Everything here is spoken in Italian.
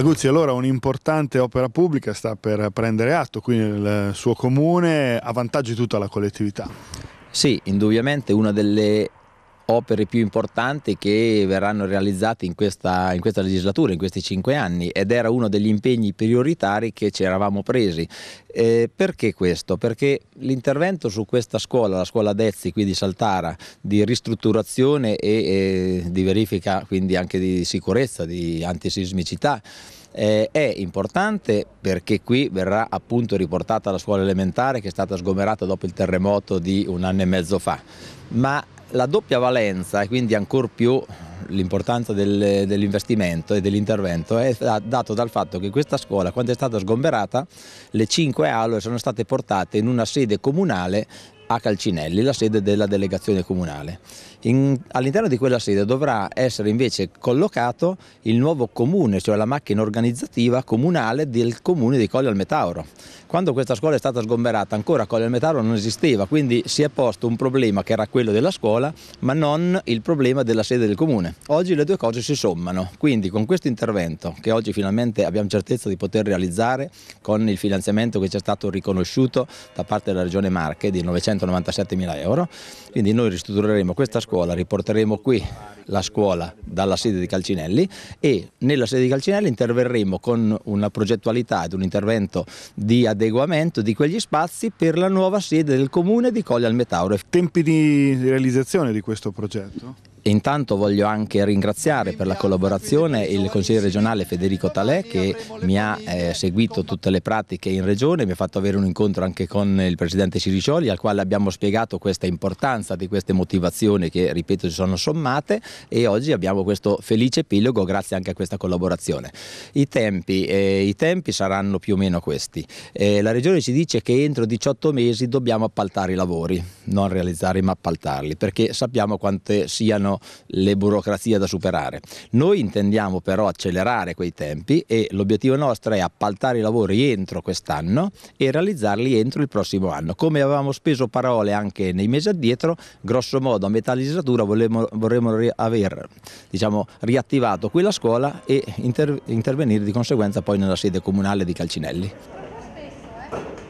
Aguzzi, allora un'importante opera pubblica sta per prendere atto qui nel suo comune a vantaggio di tutta la collettività. Sì, indubbiamente una delle opere più importanti che verranno realizzate in questa, in questa, legislatura, in questi cinque anni ed era uno degli impegni prioritari che ci eravamo presi. Eh, perché questo? Perché l'intervento su questa scuola, la scuola Dezzi qui di Saltara, di ristrutturazione e, e di verifica quindi anche di sicurezza, di antisismicità, eh, è importante perché qui verrà appunto riportata la scuola elementare che è stata sgomerata dopo il terremoto di un anno e mezzo fa, ma la doppia valenza e quindi ancor più l'importanza del, dell'investimento e dell'intervento è dato dal fatto che questa scuola quando è stata sgomberata le cinque aule sono state portate in una sede comunale a Calcinelli, la sede della delegazione comunale. all'interno di quella sede dovrà essere invece collocato il nuovo comune, cioè la macchina organizzativa comunale del comune di Colle al Metauro. Quando questa scuola è stata sgomberata ancora Colle al Metauro non esisteva, quindi si è posto un problema che era quello della scuola, ma non il problema della sede del comune. Oggi le due cose si sommano, quindi con questo intervento che oggi finalmente abbiamo certezza di poter realizzare con il finanziamento che ci è stato riconosciuto da parte della Regione Marche di 900 197 mila euro. Quindi noi ristruttureremo questa scuola, riporteremo qui la scuola dalla sede di Calcinelli e nella sede di Calcinelli interverremo con una progettualità ed un intervento di adeguamento di quegli spazi per la nuova sede del comune di Colle al Metauro. Tempi di realizzazione di questo progetto? Intanto voglio anche ringraziare per la collaborazione il consigliere regionale Federico Talè che mi ha eh, seguito tutte le pratiche in regione, mi ha fatto avere un incontro anche con il presidente Siricioli al quale abbiamo spiegato questa importanza di queste motivazioni che ripeto si sono sommate e oggi abbiamo questo felice epilogo grazie anche a questa collaborazione. I tempi, eh, i tempi saranno più o meno questi. Eh, la regione ci dice che entro 18 mesi dobbiamo appaltare i lavori, non realizzare ma appaltarli perché sappiamo quante siano siano le burocrazie da superare. Noi intendiamo però accelerare quei tempi e l'obiettivo nostro è appaltare i lavori entro quest'anno e realizzarli entro il prossimo anno. Come avevamo speso parole anche nei mesi addietro, grosso modo a metà legislatura vorremmo, vorremmo aver diciamo, riattivato quella scuola e inter intervenire di conseguenza poi nella sede comunale di Calcinelli. Eh?